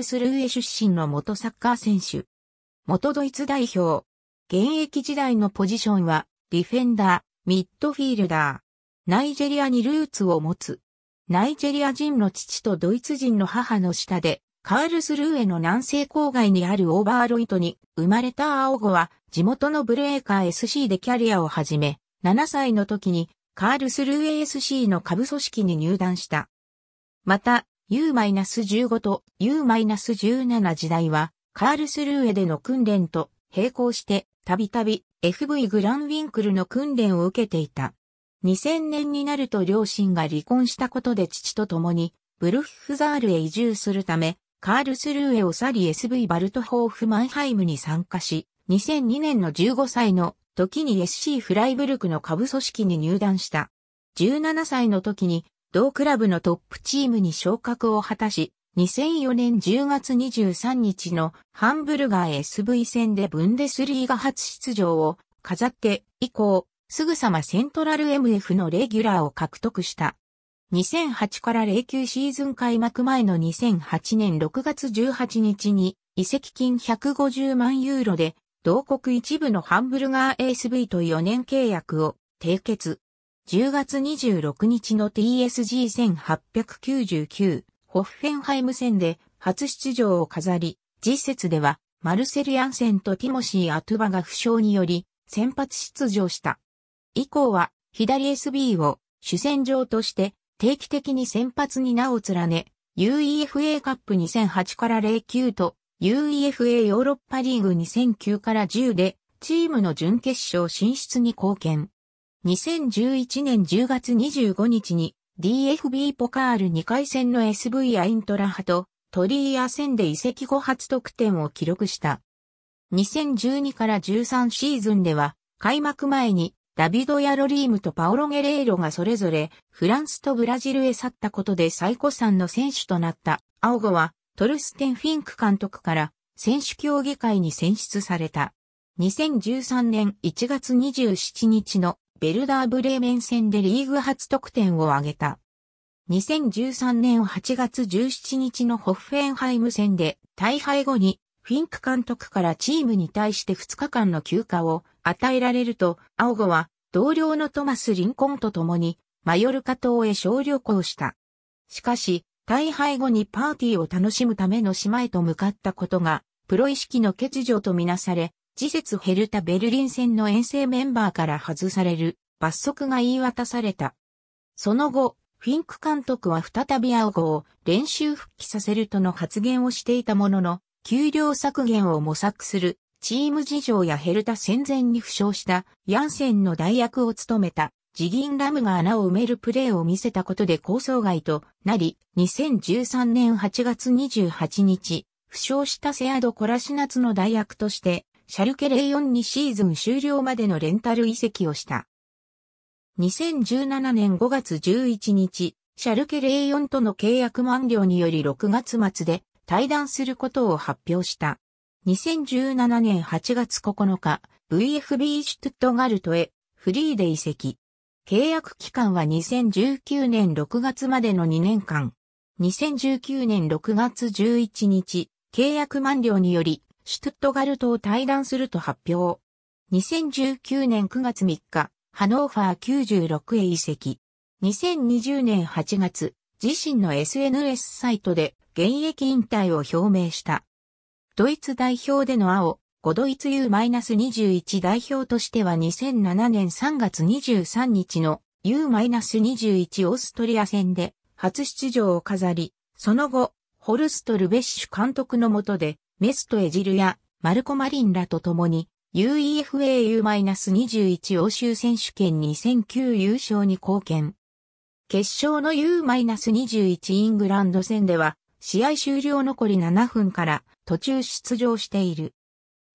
ルスルーエ出身の元サッカー選手。元ドイツ代表。現役時代のポジションは、ディフェンダー、ミッドフィールダー。ナイジェリアにルーツを持つ。ナイジェリア人の父とドイツ人の母の下で、カールスルーエの南西郊外にあるオーバーロイトに生まれた青子は地元のブレーカー SC でキャリアを始め、7歳の時にカールスルーエ SC の下部組織に入団した。また、U-15 と U-17 時代は、カールスルーエでの訓練と並行して、たびたび FV グランウィンクルの訓練を受けていた。2000年になると両親が離婚したことで父と共に、ブルッフザールへ移住するため、カールスルーエを去り SV バルトホーフマンハイムに参加し、2002年の15歳の時に SC フライブルクの下部組織に入団した。17歳の時に同クラブのトップチームに昇格を果たし、2004年10月23日のハンブルガー SV 戦でブンデスリーガ初出場を飾って以降、すぐさまセントラル MF のレギュラーを獲得した。2008から09シーズン開幕前の2008年6月18日に移籍金150万ユーロで同国一部のハンブルガー s v と4年契約を締結。10月26日の TSG1899 ホッフェンハイム戦で初出場を飾り、実節ではマルセル・ヤンセンとティモシー・アトゥバが負傷により先発出場した。以降は左 SB を主戦場として定期的に先発に名を連ね、UEFA カップ2008から09と UEFA ヨーロッパリーグ2009から10でチームの準決勝進出に貢献。2011年10月25日に DFB ポカール2回戦の SV アイントラハとトリーア戦で移籍後初得点を記録した。2012から13シーズンでは開幕前にダビド・ヤロリームとパオロ・ゲレーロがそれぞれフランスとブラジルへ去ったことで最古参の選手となった青子はトルステン・フィンク監督から選手協議会に選出された。2013年1月27日のベルダーブレーメン戦でリーグ初得点を挙げた。2013年8月17日のホッフェンハイム戦で大敗後にフィンク監督からチームに対して2日間の休暇を与えられると、青子は同僚のトマス・リンコンと共にマヨルカ島へ小旅行した。しかし、大敗後にパーティーを楽しむための島へと向かったことが、プロ意識の欠如とみなされ、次節ヘルタ・ベルリン戦の遠征メンバーから外される罰則が言い渡された。その後、フィンク監督は再び青子を練習復帰させるとの発言をしていたものの、給料削減を模索するチーム事情やヘルタ戦前に負傷したヤンセンの代役を務めたジギンラムが穴を埋めるプレーを見せたことで構想外となり、2013年8月28日、負傷したセアド・コラシナツの代役としてシャルケ04にシーズン終了までのレンタル移籍をした。2017年5月11日、シャルケ04との契約満了により6月末で退団することを発表した。2017年8月9日、VFB シュトゥットガルトへフリーで移籍。契約期間は2019年6月までの2年間。2019年6月11日、契約満了によりシュトットガルトを退団すると発表。2019年9月3日、ハノーファー96へ移籍。2020年8月、自身の SNS サイトで現役引退を表明した。ドイツ代表での青、5ドイツ U-21 代表としては2007年3月23日の U-21 オーストリア戦で初出場を飾り、その後、ホルスト・ルベッシュ監督の下でメストエジルやマルコ・マリンらと共に UEFAU-21 欧州選手権2009優勝に貢献。決勝の U-21 イングランド戦では試合終了残り7分から途中出場している。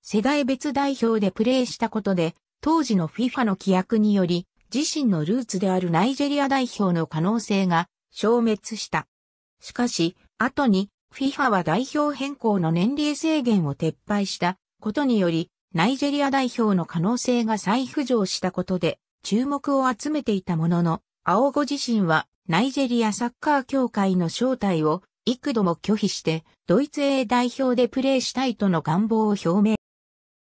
世代別代表でプレーしたことで当時の FIFA の規約により自身のルーツであるナイジェリア代表の可能性が消滅した。しかし、後に FIFA は代表変更の年齢制限を撤廃したことにより、ナイジェリア代表の可能性が再浮上したことで注目を集めていたものの、青子自身はナイジェリアサッカー協会の招待を幾度も拒否して、ドイツ A 代表でプレーしたいとの願望を表明。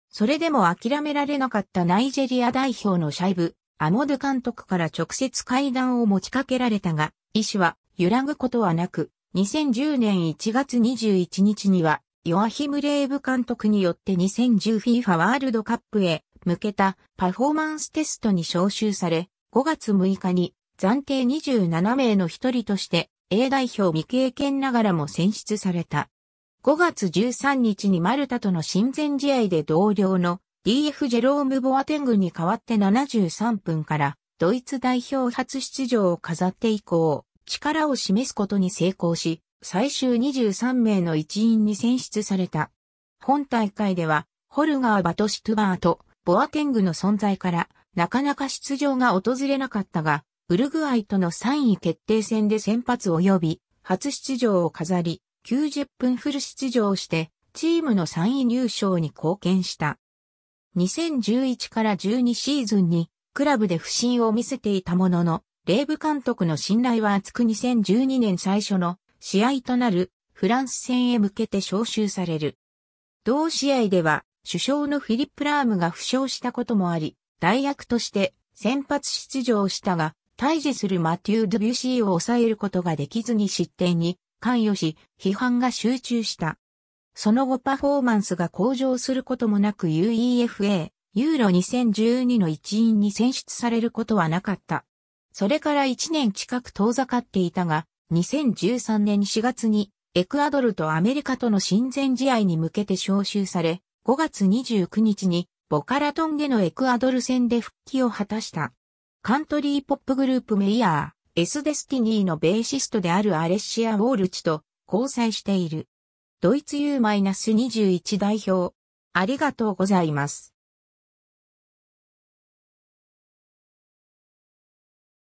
それでも諦められなかったナイジェリア代表のシャイブ、アモド監督から直接会談を持ちかけられたが、医師は揺らぐことはなく、2010年1月21日には、ヨアヒム・レーブ監督によって 2010FIFA ワールドカップへ向けたパフォーマンステストに招集され、5月6日に暫定27名の一人として A 代表未経験ながらも選出された。5月13日にマルタとの親善試合で同僚の DF ジェローム・ボアテングに代わって73分からドイツ代表初出場を飾って以降、力を示すことに成功し、最終23名の一員に選出された。本大会では、ホルガー・バトシトゥバーとボアテングの存在から、なかなか出場が訪れなかったが、ウルグアイとの3位決定戦で先発及び、初出場を飾り、90分フル出場して、チームの3位入賞に貢献した。2011から12シーズンに、クラブで不振を見せていたものの、レーブ監督の信頼は厚く2012年最初の試合となるフランス戦へ向けて招集される。同試合では首相のフィリップ・ラームが負傷したこともあり、代役として先発出場したが、対峙するマテュー・ドビュシーを抑えることができずに失点に関与し、批判が集中した。その後パフォーマンスが向上することもなく UEFA、ユーロ2012の一員に選出されることはなかった。それから1年近く遠ざかっていたが、2013年4月にエクアドルとアメリカとの親善試合に向けて招集され、5月29日にボカラトンゲのエクアドル戦で復帰を果たした。カントリーポップグループメイヤー、エスデスティニーのベーシストであるアレッシア・ウォールチと交際している。ドイツ U-21 代表。ありがとうございます。